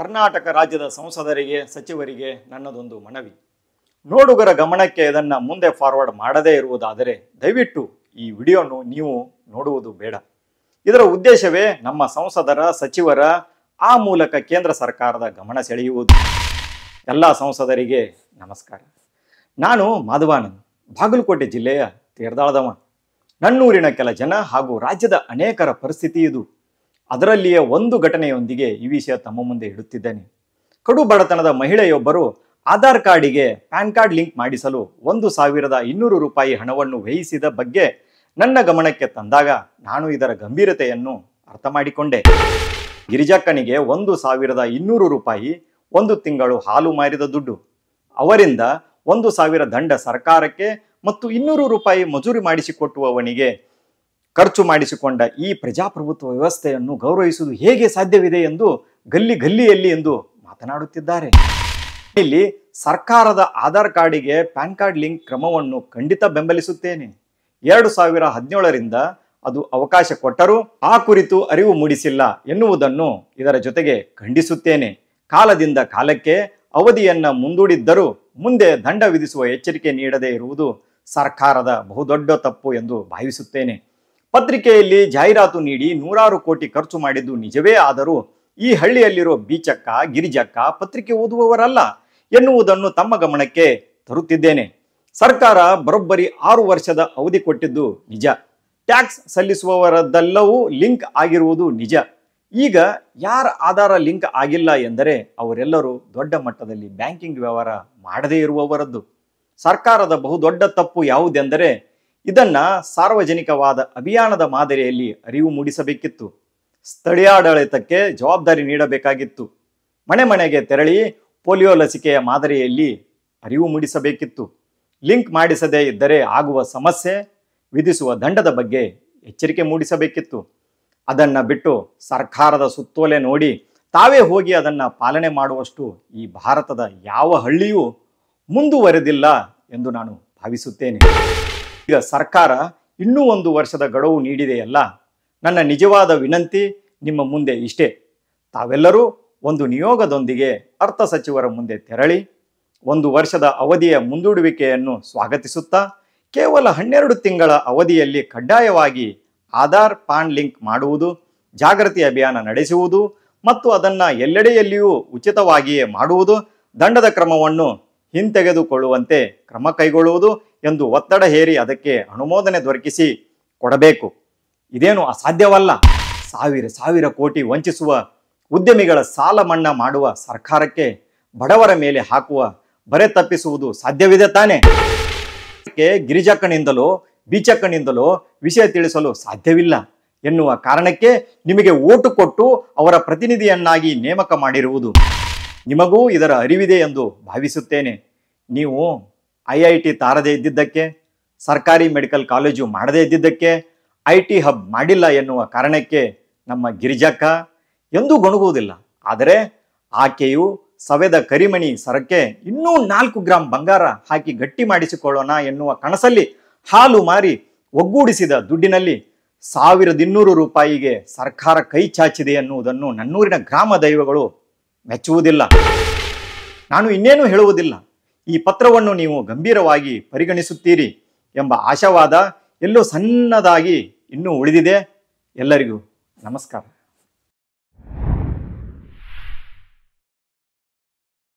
ಕರ್ನಾಟಕ ರಾಜ್ಯದ ಸಂಸದರಿಗೆ ಸಚಿವರಿಗೆ ನನ್ನದೊಂದು ಮನವಿ ನೋಡುಗರ ಗಮನಕ್ಕೆ ಇದನ್ನು ಮುಂದೆ ಫಾರ್ವರ್ಡ್ ಮಾಡದೇ ಇರುವುದಾದರೆ ದಯವಿಟ್ಟು ಈ ವಿಡಿಯೋನು ನೀವು ನೋಡುವುದು ಬೇಡ ಇದರ ಉದ್ದೇಶವೇ ನಮ್ಮ ಸಂಸದರ ಸಚಿವರ ಆ ಮೂಲಕ ಕೇಂದ್ರ ಸರ್ಕಾರದ ಗಮನ ಸೆಳೆಯುವುದು ಎಲ್ಲ ಸಂಸದರಿಗೆ ನಮಸ್ಕಾರ ನಾನು ಮಾಧವಾನಂದ್ ಬಾಗಲಕೋಟೆ ಜಿಲ್ಲೆಯ ತೀರ್ದಾಳದವ ನನ್ನೂರಿನ ಕೆಲ ಜನ ಹಾಗೂ ರಾಜ್ಯದ ಅನೇಕರ ಪರಿಸ್ಥಿತಿ ಇದು ಅದರಲ್ಲಿಯೇ ಒಂದು ಘಟನೆಯೊಂದಿಗೆ ಈ ವಿಷಯ ತಮ್ಮ ಮುಂದೆ ಇಡುತ್ತಿದ್ದೇನೆ ಕಡು ಬಡತನದ ಮಹಿಳೆಯೊಬ್ಬರು ಆಧಾರ್ ಕಾರ್ಡಿಗೆ ಪ್ಯಾನ್ ಕಾರ್ಡ್ ಲಿಂಕ್ ಮಾಡಿಸಲು ಒಂದು ಸಾವಿರದ ಇನ್ನೂರು ರೂಪಾಯಿ ಹಣವನ್ನು ವ್ಯಯಿಸಿದ ಬಗ್ಗೆ ನನ್ನ ಗಮನಕ್ಕೆ ತಂದಾಗ ನಾನು ಇದರ ಗಂಭೀರತೆಯನ್ನು ಅರ್ಥ ಮಾಡಿಕೊಂಡೆ ಗಿರಿಜಕ್ಕನಿಗೆ ಒಂದು ಸಾವಿರದ ಇನ್ನೂರು ರೂಪಾಯಿ ಒಂದು ತಿಂಗಳು ಹಾಲು ಮಾರಿದ ದುಡ್ಡು ಅವರಿಂದ ಒಂದು ಸಾವಿರ ದಂಡ ಸರ್ಕಾರಕ್ಕೆ ಮತ್ತು ಇನ್ನೂರು ರೂಪಾಯಿ ಮಜೂರಿ ಮಾಡಿಸಿಕೊಟ್ಟುವವನಿಗೆ ಖರ್ಚು ಮಾಡಿಸಿಕೊಂಡ ಈ ಪ್ರಜಾಪ್ರಭುತ್ವ ವ್ಯವಸ್ಥೆಯನ್ನು ಗೌರವಿಸುವುದು ಹೇಗೆ ಸಾಧ್ಯವಿದೆ ಎಂದು ಗಲ್ಲಿ ಗಲ್ಲಿಯಲ್ಲಿ ಎಂದು ಮಾತನಾಡುತ್ತಿದ್ದಾರೆ ಇಲ್ಲಿ ಸರ್ಕಾರದ ಆಧಾರ್ ಕಾರ್ಡಿಗೆ ಪ್ಯಾನ್ ಕಾರ್ಡ್ ಲಿಂಕ್ ಕ್ರಮವನ್ನು ಖಂಡಿತ ಬೆಂಬಲಿಸುತ್ತೇನೆ ಎರಡು ಸಾವಿರ ಹದಿನೇಳರಿಂದ ಅದು ಅವಕಾಶ ಕೊಟ್ಟರೂ ಆ ಕುರಿತು ಅರಿವು ಮೂಡಿಸಿಲ್ಲ ಎನ್ನುವುದನ್ನು ಇದರ ಜೊತೆಗೆ ಖಂಡಿಸುತ್ತೇನೆ ಕಾಲದಿಂದ ಕಾಲಕ್ಕೆ ಅವಧಿಯನ್ನ ಮುಂದೂಡಿದ್ದರೂ ಮುಂದೆ ದಂಡ ವಿಧಿಸುವ ಎಚ್ಚರಿಕೆ ನೀಡದೇ ಇರುವುದು ಸರ್ಕಾರದ ಬಹುದೊಡ್ಡ ತಪ್ಪು ಎಂದು ಭಾವಿಸುತ್ತೇನೆ ಪತ್ರಿಕೆಯಲ್ಲಿ ಜಾಹೀರಾತು ನೀಡಿ ನೂರಾರು ಕೋಟಿ ಖರ್ಚು ಮಾಡಿದ್ದು ನಿಜವೇ ಆದರೂ ಈ ಹಳ್ಳಿಯಲ್ಲಿರೋ ಬೀಚಕ್ಕ ಗಿರಿಜಕ್ಕ ಪತ್ರಿಕೆ ಓದುವವರಲ್ಲ ಎನ್ನುವುದನ್ನು ತಮ್ಮ ಗಮನಕ್ಕೆ ತರುತ್ತಿದ್ದೇನೆ ಸರ್ಕಾರ ಬರೋಬ್ಬರಿ ಆರು ವರ್ಷದ ಅವಧಿ ಕೊಟ್ಟಿದ್ದು ನಿಜ ಟ್ಯಾಕ್ಸ್ ಸಲ್ಲಿಸುವವರದ್ದೆಲ್ಲವೂ ಲಿಂಕ್ ಆಗಿರುವುದು ನಿಜ ಈಗ ಯಾರ ಆಧಾರ ಲಿಂಕ್ ಆಗಿಲ್ಲ ಎಂದರೆ ಅವರೆಲ್ಲರೂ ದೊಡ್ಡ ಮಟ್ಟದಲ್ಲಿ ಬ್ಯಾಂಕಿಂಗ್ ವ್ಯವಹಾರ ಮಾಡದೇ ಇರುವವರದ್ದು ಸರ್ಕಾರದ ಬಹುದೊಡ್ಡ ತಪ್ಪು ಯಾವುದೆಂದರೆ ಇದನ್ನ ಸಾರ್ವಜನಿಕವಾದ ಅಭಿಯಾನದ ಮಾದರಿಯಲ್ಲಿ ಅರಿವು ಮೂಡಿಸಬೇಕಿತ್ತು ಸ್ಥಳೀಯಾಡಳಿತಕ್ಕೆ ಜವಾಬ್ದಾರಿ ನೀಡಬೇಕಾಗಿತ್ತು ಮನೆ ಮನೆಗೆ ತೆರಳಿ ಪೋಲಿಯೋ ಲಸಿಕೆಯ ಮಾದರಿಯಲ್ಲಿ ಅರಿವು ಮೂಡಿಸಬೇಕಿತ್ತು ಲಿಂಕ್ ಮಾಡಿಸದೇ ಇದ್ದರೆ ಆಗುವ ಸಮಸ್ಯೆ ವಿಧಿಸುವ ದಂಡದ ಬಗ್ಗೆ ಎಚ್ಚರಿಕೆ ಮೂಡಿಸಬೇಕಿತ್ತು ಅದನ್ನು ಬಿಟ್ಟು ಸರ್ಕಾರದ ಸುತ್ತೋಲೆ ನೋಡಿ ತಾವೇ ಹೋಗಿ ಅದನ್ನು ಪಾಲನೆ ಮಾಡುವಷ್ಟು ಈ ಭಾರತದ ಯಾವ ಹಳ್ಳಿಯೂ ಮುಂದುವರೆದಿಲ್ಲ ಎಂದು ನಾನು ಭಾವಿಸುತ್ತೇನೆ ಈಗ ಸರ್ಕಾರ ಇನ್ನೂ ಒಂದು ವರ್ಷದ ಗಡುವು ನೀಡಿದೆಯಲ್ಲ ನನ್ನ ನಿಜವಾದ ವಿನಂತಿ ನಿಮ್ಮ ಮುಂದೆ ಇಷ್ಟೇ ತಾವೆಲ್ಲರೂ ಒಂದು ನಿಯೋಗದೊಂದಿಗೆ ಅರ್ಥ ಸಚಿವರ ಮುಂದೆ ತೆರಳಿ ಒಂದು ವರ್ಷದ ಅವಧಿಯ ಮುಂದೂಡುವಿಕೆಯನ್ನು ಸ್ವಾಗತಿಸುತ್ತಾ ಕೇವಲ ಹನ್ನೆರಡು ತಿಂಗಳ ಅವಧಿಯಲ್ಲಿ ಕಡ್ಡಾಯವಾಗಿ ಆಧಾರ್ ಪಾನ್ ಲಿಂಕ್ ಮಾಡುವುದು ಜಾಗೃತಿ ಅಭಿಯಾನ ನಡೆಸುವುದು ಮತ್ತು ಅದನ್ನು ಎಲ್ಲೆಡೆಯಲ್ಲಿಯೂ ಉಚಿತವಾಗಿಯೇ ಮಾಡುವುದು ದಂಡದ ಕ್ರಮವನ್ನು ಹಿಂತೆಗೆದುಕೊಳ್ಳುವಂತೆ ಕ್ರಮ ಕೈಗೊಳ್ಳುವುದು ಎಂದು ಒತ್ತಡ ಹೇರಿ ಅದಕ್ಕೆ ಅನುಮೋದನೆ ದೊರಕಿಸಿ ಕೊಡಬೇಕು ಇದೇನು ಅಸಾಧ್ಯವಲ್ಲ ಸಾವಿರ ಸಾವಿರ ಕೋಟಿ ವಂಚಿಸುವ ಉದ್ಯಮಿಗಳ ಸಾಲ ಮನ್ನಾ ಮಾಡುವ ಸರ್ಕಾರಕ್ಕೆ ಬಡವರ ಮೇಲೆ ಹಾಕುವ ಬರೆ ತಪ್ಪಿಸುವುದು ಸಾಧ್ಯವಿದೆ ತಾನೆ ಗಿರಿಜಕ್ಕನಿಂದಲೋ ಬೀಚಕ್ಕನಿಂದಲೋ ವಿಷಯ ತಿಳಿಸಲು ಸಾಧ್ಯವಿಲ್ಲ ಎನ್ನುವ ಕಾರಣಕ್ಕೆ ನಿಮಗೆ ಓಟು ಕೊಟ್ಟು ಅವರ ಪ್ರತಿನಿಧಿಯನ್ನಾಗಿ ನೇಮಕ ಮಾಡಿರುವುದು ನಿಮಗೂ ಇದರ ಅರಿವಿದೆ ಎಂದು ಭಾವಿಸುತ್ತೇನೆ ನೀವು ಐ ಐ ಟಿ ತಾರದೇ ಇದ್ದಿದ್ದಕ್ಕೆ ಸರ್ಕಾರಿ ಮೆಡಿಕಲ್ ಕಾಲೇಜು ಮಾಡದೇ ಇದ್ದಿದ್ದಕ್ಕೆ ಐ ಟಿ ಹಬ್ ಮಾಡಿಲ್ಲ ಎನ್ನುವ ಕಾರಣಕ್ಕೆ ನಮ್ಮ ಗಿರಿಜಕ್ಕ ಎಂದೂ ಗೊಣಗುವುದಿಲ್ಲ ಆದರೆ ಆಕೆಯು ಸವೆದ ಕರಿಮಣಿ ಸರಕ್ಕೆ ಇನ್ನೂ ನಾಲ್ಕು ಗ್ರಾಂ ಬಂಗಾರ ಹಾಕಿ ಗಟ್ಟಿ ಮಾಡಿಸಿಕೊಳ್ಳೋಣ ಎನ್ನುವ ಕನಸಲ್ಲಿ ಹಾಲು ಮಾರಿ ಒಗ್ಗೂಡಿಸಿದ ದುಡ್ಡಿನಲ್ಲಿ ಸಾವಿರದ ಇನ್ನೂರು ರೂಪಾಯಿಗೆ ಸರ್ಕಾರ ಕೈ ಚಾಚಿದೆ ಎನ್ನುವುದನ್ನು ನನ್ನೂರಿನ ಗ್ರಾಮ ದೈವಗಳು ಮೆಚ್ಚುವುದಿಲ್ಲ ನಾನು ಇನ್ನೇನು ಹೇಳುವುದಿಲ್ಲ ಈ ಪತ್ರವನ್ನು ನೀವು ಗಂಭೀರವಾಗಿ ಪರಿಗಣಿಸುತ್ತೀರಿ ಎಂಬ ಆಶಾವಾದ ಎಲ್ಲೋ ಸಣ್ಣದಾಗಿ ಇನ್ನೂ ಉಳಿದಿದೆ ಎಲ್ಲರಿಗೂ ನಮಸ್ಕಾರ